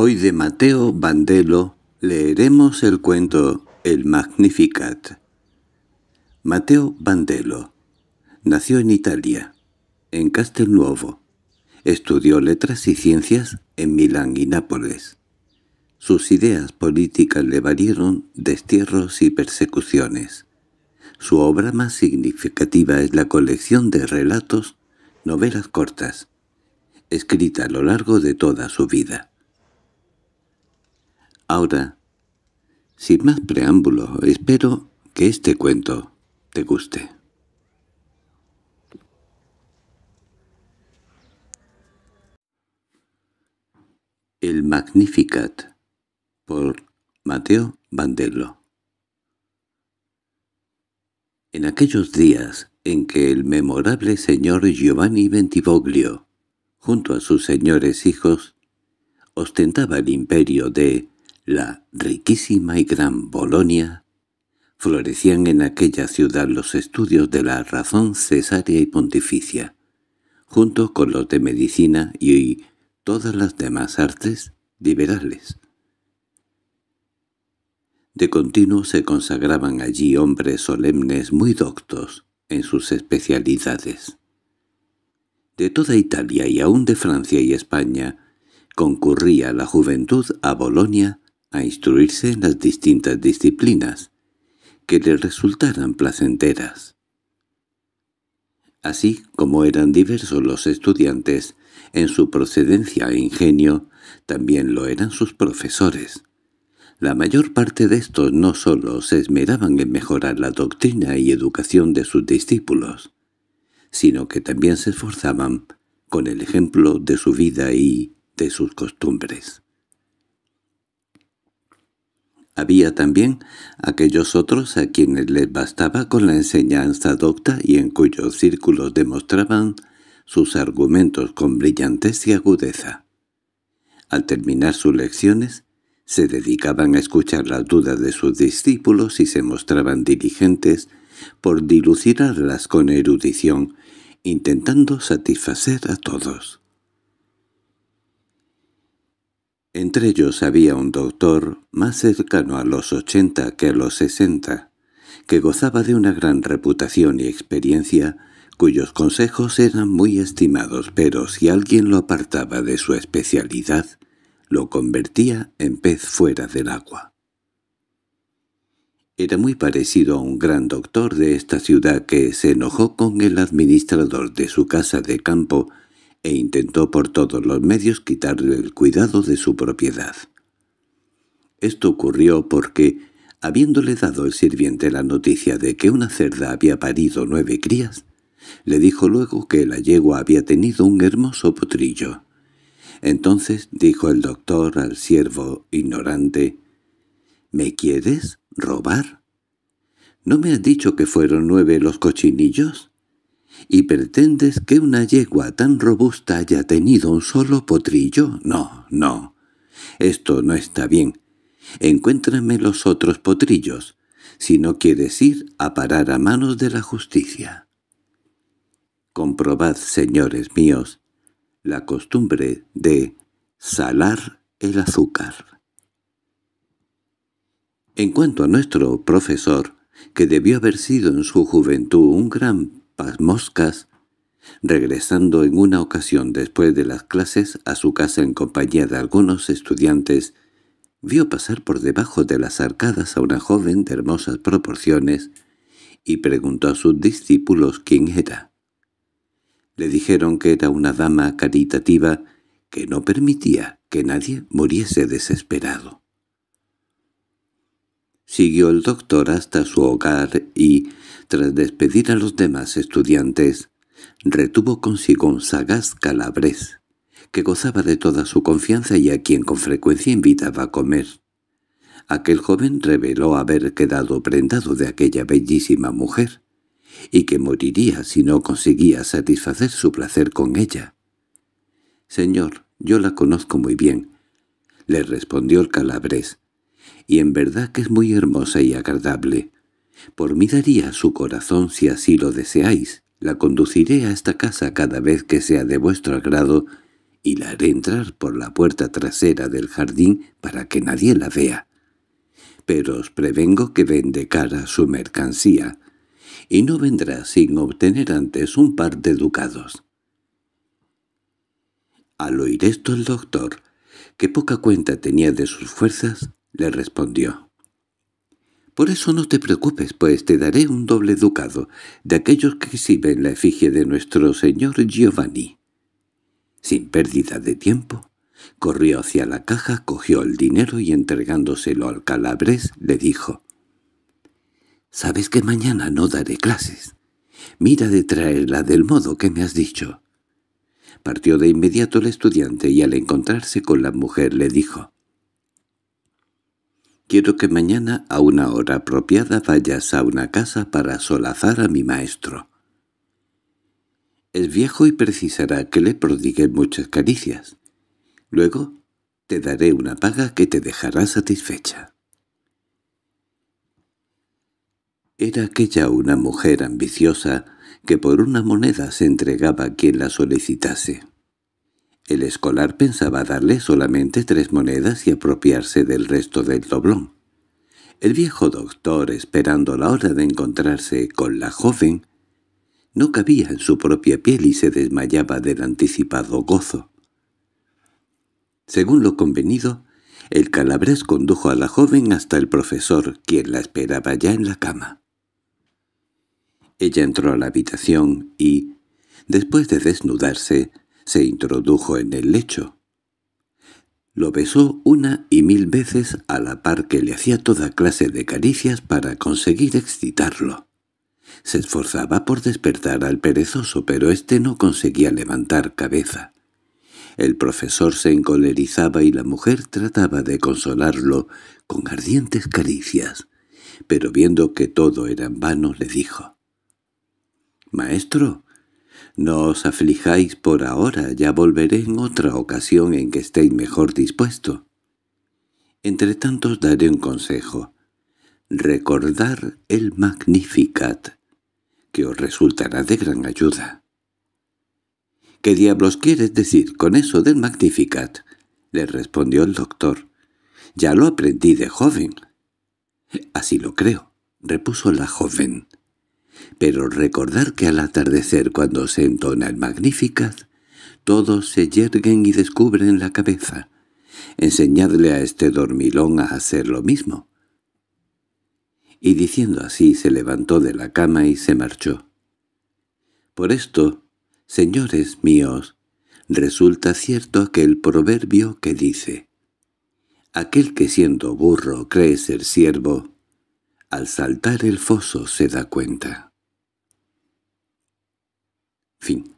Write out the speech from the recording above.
Hoy de Mateo Bandelo leeremos el cuento El Magnificat. Mateo Bandelo nació en Italia, en Castelnuovo. Estudió letras y ciencias en Milán y Nápoles. Sus ideas políticas le valieron destierros y persecuciones. Su obra más significativa es la colección de relatos, novelas cortas, escrita a lo largo de toda su vida. Ahora, sin más preámbulo, espero que este cuento te guste. El Magnificat por Mateo Vandello En aquellos días en que el memorable señor Giovanni Bentivoglio, junto a sus señores hijos, ostentaba el imperio de la riquísima y gran Bolonia, florecían en aquella ciudad los estudios de la razón cesárea y pontificia, junto con los de medicina y todas las demás artes liberales. De continuo se consagraban allí hombres solemnes muy doctos en sus especialidades. De toda Italia y aún de Francia y España concurría la juventud a Bolonia a instruirse en las distintas disciplinas, que le resultaran placenteras. Así como eran diversos los estudiantes en su procedencia e ingenio, también lo eran sus profesores. La mayor parte de estos no sólo se esmeraban en mejorar la doctrina y educación de sus discípulos, sino que también se esforzaban con el ejemplo de su vida y de sus costumbres. Había también aquellos otros a quienes les bastaba con la enseñanza docta y en cuyos círculos demostraban sus argumentos con brillantez y agudeza. Al terminar sus lecciones, se dedicaban a escuchar las dudas de sus discípulos y se mostraban diligentes por dilucidarlas con erudición, intentando satisfacer a todos. Entre ellos había un doctor más cercano a los ochenta que a los sesenta, que gozaba de una gran reputación y experiencia, cuyos consejos eran muy estimados, pero si alguien lo apartaba de su especialidad, lo convertía en pez fuera del agua. Era muy parecido a un gran doctor de esta ciudad que se enojó con el administrador de su casa de campo e intentó por todos los medios quitarle el cuidado de su propiedad. Esto ocurrió porque, habiéndole dado el sirviente la noticia de que una cerda había parido nueve crías, le dijo luego que la yegua había tenido un hermoso potrillo. Entonces dijo el doctor al siervo ignorante, —¿Me quieres robar? ¿No me has dicho que fueron nueve los cochinillos? y pretendes que una yegua tan robusta haya tenido un solo potrillo. No, no. Esto no está bien. Encuéntrame los otros potrillos, si no quieres ir a parar a manos de la justicia. Comprobad, señores míos, la costumbre de salar el azúcar. En cuanto a nuestro profesor, que debió haber sido en su juventud un gran moscas, regresando en una ocasión después de las clases a su casa en compañía de algunos estudiantes, vio pasar por debajo de las arcadas a una joven de hermosas proporciones y preguntó a sus discípulos quién era. Le dijeron que era una dama caritativa que no permitía que nadie muriese desesperado. Siguió el doctor hasta su hogar y, tras despedir a los demás estudiantes, retuvo consigo un sagaz calabrés, que gozaba de toda su confianza y a quien con frecuencia invitaba a comer. Aquel joven reveló haber quedado prendado de aquella bellísima mujer, y que moriría si no conseguía satisfacer su placer con ella. «Señor, yo la conozco muy bien», le respondió el calabrés, «y en verdad que es muy hermosa y agradable. Por mí daría su corazón si así lo deseáis. La conduciré a esta casa cada vez que sea de vuestro agrado y la haré entrar por la puerta trasera del jardín para que nadie la vea. Pero os prevengo que vende cara su mercancía, y no vendrá sin obtener antes un par de ducados. Al oír esto el doctor, que poca cuenta tenía de sus fuerzas, le respondió. Por eso no te preocupes, pues te daré un doble ducado, de aquellos que exhiben la efigie de nuestro señor Giovanni. Sin pérdida de tiempo, corrió hacia la caja, cogió el dinero y entregándoselo al calabrés le dijo, «Sabes que mañana no daré clases. Mira de traerla del modo que me has dicho». Partió de inmediato el estudiante y al encontrarse con la mujer le dijo, Quiero que mañana a una hora apropiada vayas a una casa para solazar a mi maestro. Es viejo y precisará que le prodigue muchas caricias. Luego te daré una paga que te dejará satisfecha. Era aquella una mujer ambiciosa que por una moneda se entregaba a quien la solicitase. El escolar pensaba darle solamente tres monedas y apropiarse del resto del doblón. El viejo doctor, esperando la hora de encontrarse con la joven, no cabía en su propia piel y se desmayaba del anticipado gozo. Según lo convenido, el calabrés condujo a la joven hasta el profesor, quien la esperaba ya en la cama. Ella entró a la habitación y, después de desnudarse, se introdujo en el lecho. Lo besó una y mil veces a la par que le hacía toda clase de caricias para conseguir excitarlo. Se esforzaba por despertar al perezoso, pero éste no conseguía levantar cabeza. El profesor se encolerizaba y la mujer trataba de consolarlo con ardientes caricias, pero viendo que todo era en vano le dijo, «Maestro, no os aflijáis por ahora, ya volveré en otra ocasión en que estéis mejor dispuesto. Entre tanto os daré un consejo. Recordar el Magnificat, que os resultará de gran ayuda. —¿Qué diablos quieres decir con eso del Magnificat? —le respondió el doctor. —Ya lo aprendí de joven. —Así lo creo —repuso la joven pero recordar que al atardecer cuando se entona el todos se yerguen y descubren la cabeza. Enseñadle a este dormilón a hacer lo mismo. Y diciendo así se levantó de la cama y se marchó. Por esto, señores míos, resulta cierto aquel proverbio que dice, «Aquel que siendo burro cree ser siervo, al saltar el foso se da cuenta». Fim.